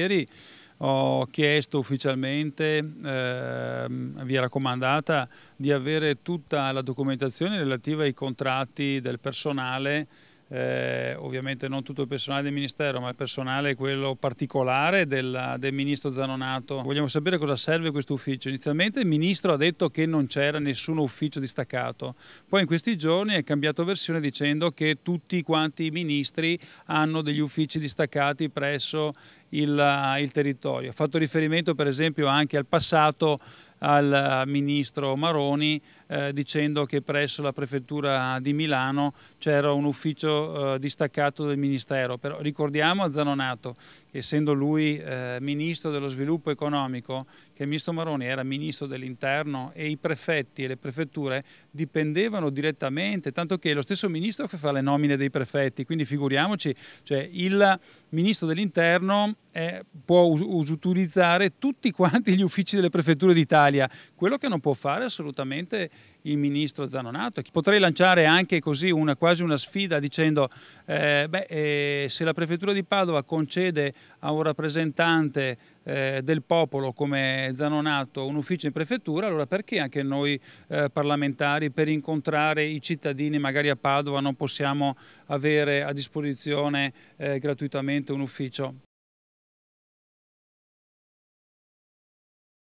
Ieri ho chiesto ufficialmente eh, via raccomandata di avere tutta la documentazione relativa ai contratti del personale eh, ovviamente non tutto il personale del Ministero, ma il personale quello particolare del, del Ministro Zanonato. Vogliamo sapere cosa serve questo ufficio. Inizialmente il Ministro ha detto che non c'era nessun ufficio distaccato, poi in questi giorni è cambiato versione dicendo che tutti quanti i Ministri hanno degli uffici distaccati presso il, il territorio. Ha fatto riferimento per esempio anche al passato al eh, ministro Maroni eh, dicendo che presso la prefettura di Milano c'era un ufficio eh, distaccato del ministero. Però ricordiamo a Zanonato, essendo lui eh, ministro dello sviluppo economico, che il ministro Maroni era ministro dell'interno e i prefetti e le prefetture dipendevano direttamente, tanto che è lo stesso ministro che fa le nomine dei prefetti, quindi figuriamoci, cioè il ministro dell'interno eh, può us- usutilizzare tutti quanti gli uffici delle prefetture d'Italia, quello che non può fare assolutamente il ministro Zanonato. Potrei lanciare anche così una, quasi una sfida dicendo eh, beh, eh, se la prefettura di Padova concede a un rappresentante eh, del popolo come Zanonato un ufficio in prefettura, allora perché anche noi eh, parlamentari per incontrare i cittadini magari a Padova non possiamo avere a disposizione eh, gratuitamente un ufficio?